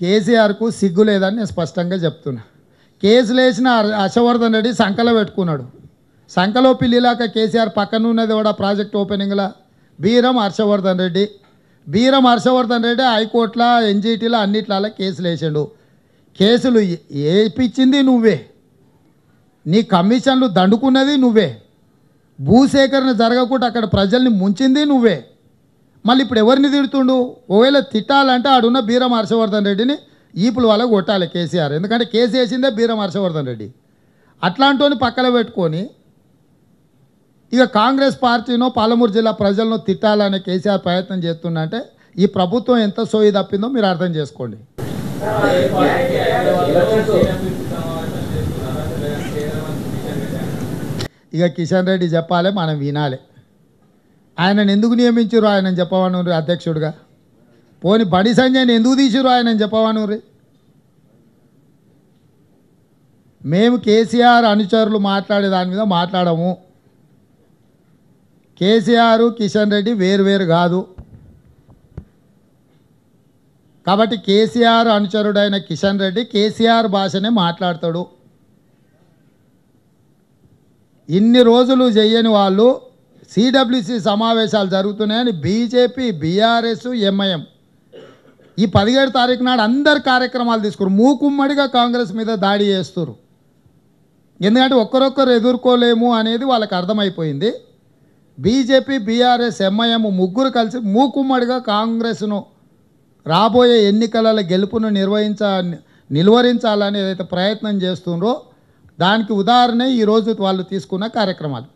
కేసీఆర్కు సిగ్గు లేదని నేను స్పష్టంగా చెప్తున్నా కేసులు వేసిన హర్షవర్ధన్ రెడ్డి సంఖలో పెట్టుకున్నాడు సంఖలో పిల్లిలాక కేసీఆర్ పక్కన ఉన్నది కూడా ప్రాజెక్ట్ ఓపెనింగ్లా బీరం హర్షవర్ధన్ రెడ్డి బీరం హర్షవర్ధన్ రెడ్డి హైకోర్టులో ఎన్జిటీలో అన్నిట్లలో కేసులు వేసాడు కేసులు ఏపించింది నువ్వే నీ కమిషన్లు దండుకున్నది నువ్వే భూసేకరణ జరగకుండా అక్కడ ప్రజల్ని ముంచింది నువ్వే మళ్ళీ ఇప్పుడు ఎవరిని తిడుతుండు ఒకవేళ తిట్టాలంటే ఆడున్న బీరం హర్షవర్ధన్ రెడ్డిని ఈపుల వాళ్ళ కొట్టాలి కేసీఆర్ ఎందుకంటే కేసు వేసిందే బీరం హర్షవర్ధన్ రెడ్డి అట్లాంటి పక్కన పెట్టుకొని ఇక కాంగ్రెస్ పార్టీనో పాలమూరు జిల్లా ప్రజలను తిట్టాలనే కేసీఆర్ ప్రయత్నం చేస్తుందంటే ఈ ప్రభుత్వం ఎంత సోయి తప్పిందో మీరు అర్థం చేసుకోండి ఇక కిషన్ రెడ్డి చెప్పాలి మనం వినాలి ఆయనను ఎందుకు నియమించారు ఆయనని రే అధ్యక్షుడిగా పోని బండి సంజయ్ని ఎందుకు తీసిరు ఆయనని రే మేము కేసీఆర్ అనుచరులు మాట్లాడే దాని మీద మాట్లాడము కేసీఆర్ కిషన్ రెడ్డి వేరువేరు కాదు కాబట్టి కేసీఆర్ అనుచరుడైన కిషన్ రెడ్డి కేసీఆర్ భాషనే మాట్లాడతాడు ఇన్ని రోజులు చెయ్యని వాళ్ళు సిడబ్ల్యూసి సమావేశాలు జరుగుతున్నాయని బీజేపీ బీఆర్ఎస్ ఎంఐఎం ఈ పదిహేడు తారీఖు నాడు అందరు కార్యక్రమాలు తీసుకురు మూకుమ్మడిగా కాంగ్రెస్ మీద దాడి చేస్తారు ఎందుకంటే ఒక్కరొక్కరు ఎదుర్కోలేము అనేది వాళ్ళకి అర్థమైపోయింది బీజేపీ బీఆర్ఎస్ ఎంఐఎం ముగ్గురు కలిసి మూకుమ్మడిగా కాంగ్రెస్ను రాబోయే ఎన్నికల గెలుపును నిర్వహించ నిలువరించాలని ఏదైతే ప్రయత్నం చేస్తుండ్రో దానికి ఉదాహరణ ఈరోజు వాళ్ళు తీసుకున్న కార్యక్రమాలు